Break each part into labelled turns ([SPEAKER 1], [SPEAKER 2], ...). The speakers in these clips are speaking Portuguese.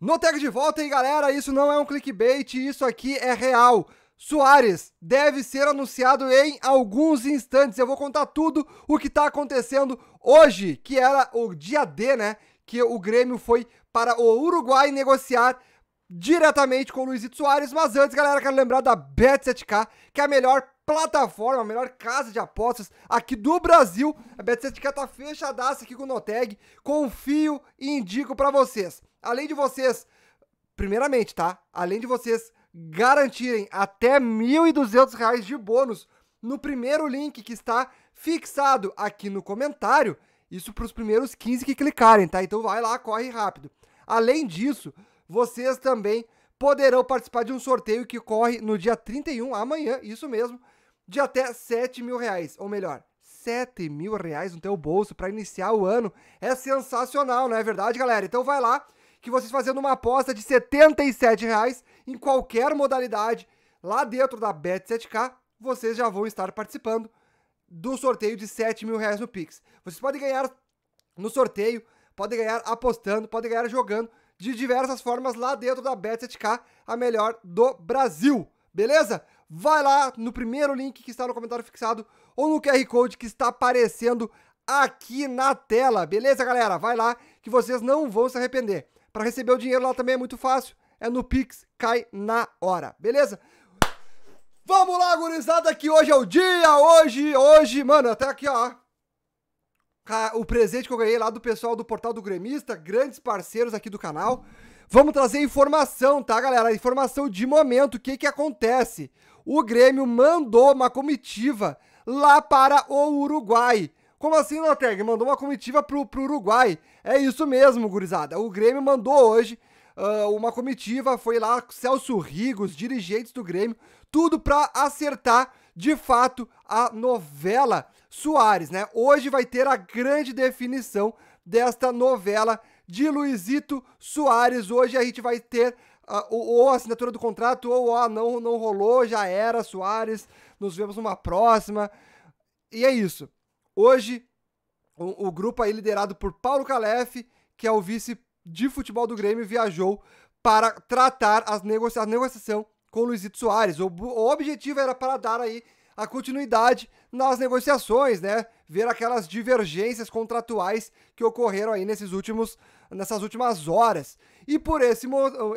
[SPEAKER 1] No tag de volta, aí, galera? Isso não é um clickbait, isso aqui é real. Soares deve ser anunciado em alguns instantes. Eu vou contar tudo o que está acontecendo hoje, que era o dia D, né? Que o Grêmio foi para o Uruguai negociar diretamente com o Luizito Soares. Mas antes, galera, quero lembrar da Bet7k, que é a melhor plataforma, a melhor casa de apostas aqui do Brasil. A Bet365 tá fechadaça aqui com o Noteg. Confio e indico para vocês. Além de vocês, primeiramente, tá? Além de vocês garantirem até R$ 1.200 de bônus no primeiro link que está fixado aqui no comentário. Isso para os primeiros 15 que clicarem, tá? Então vai lá, corre rápido. Além disso, vocês também poderão participar de um sorteio que corre no dia 31, amanhã, isso mesmo, de até 7 mil reais, ou melhor, 7 mil reais no teu bolso para iniciar o ano é sensacional, não é verdade, galera? Então vai lá que vocês fazendo uma aposta de 77 reais em qualquer modalidade lá dentro da Bet7k, vocês já vão estar participando do sorteio de 7 mil reais no Pix. Vocês podem ganhar no sorteio, podem ganhar apostando, podem ganhar jogando de diversas formas lá dentro da Bet7k, a melhor do Brasil. Beleza? vai lá no primeiro link que está no comentário fixado ou no QR Code que está aparecendo aqui na tela. Beleza, galera? Vai lá que vocês não vão se arrepender. Para receber o dinheiro lá também é muito fácil, é no Pix, cai na hora. Beleza? Vamos lá, gurizada, que hoje é o dia, hoje, hoje, mano, até aqui, ó. O presente que eu ganhei lá do pessoal do Portal do Gremista, grandes parceiros aqui do canal. Vamos trazer informação, tá, galera? Informação de momento, o que que acontece? O Grêmio mandou uma comitiva lá para o Uruguai. Como assim, Loteg? Mandou uma comitiva pro, pro Uruguai. É isso mesmo, gurizada. O Grêmio mandou hoje uh, uma comitiva, foi lá Celso Rigo, os dirigentes do Grêmio, tudo para acertar de fato a novela Soares, né? Hoje vai ter a grande definição desta novela de Luizito Soares. Hoje a gente vai ter uh, ah, ou a assinatura do contrato ou ah, não, não rolou, já era Soares, nos vemos numa próxima. E é isso. Hoje o, o grupo aí liderado por Paulo Calef, que é o vice de futebol do Grêmio, viajou para tratar as negocia a negociação com Luizito Soares. O, o objetivo era para dar aí a continuidade nas negociações, né? Ver aquelas divergências contratuais que ocorreram aí nesses últimos, nessas últimas horas. E por esse,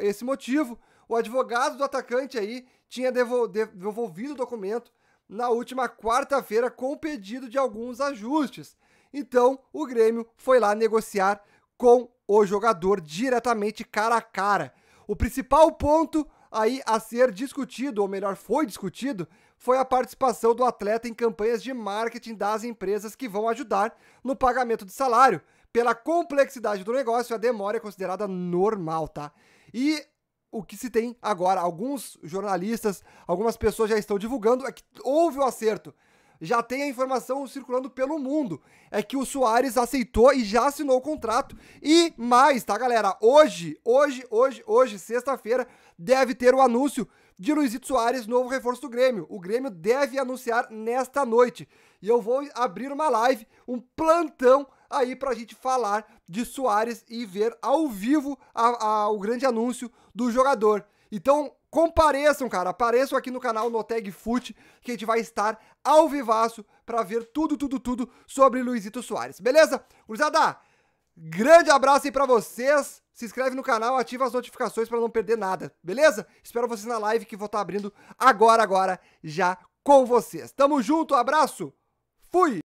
[SPEAKER 1] esse motivo, o advogado do atacante aí tinha devolvido o documento na última quarta-feira com pedido de alguns ajustes. Então, o Grêmio foi lá negociar com o jogador diretamente cara a cara. O principal ponto aí a ser discutido, ou melhor, foi discutido, foi a participação do atleta em campanhas de marketing das empresas que vão ajudar no pagamento de salário. Pela complexidade do negócio, a demora é considerada normal, tá? E o que se tem agora, alguns jornalistas, algumas pessoas já estão divulgando é que houve o acerto já tem a informação circulando pelo mundo. É que o Soares aceitou e já assinou o contrato. E mais, tá, galera? Hoje, hoje, hoje, hoje, sexta-feira, deve ter o anúncio de Luizito Soares, novo reforço do Grêmio. O Grêmio deve anunciar nesta noite. E eu vou abrir uma live, um plantão aí pra gente falar de Soares e ver ao vivo a, a, o grande anúncio do jogador. Então, compareçam, cara. Apareçam aqui no canal no Tag Foot, que a gente vai estar ao vivaço para ver tudo, tudo, tudo sobre Luizito Soares. Beleza? Cruzada, grande abraço aí para vocês. Se inscreve no canal, ativa as notificações para não perder nada. Beleza? Espero vocês na live que vou estar tá abrindo agora, agora, já com vocês. Tamo junto, abraço. Fui!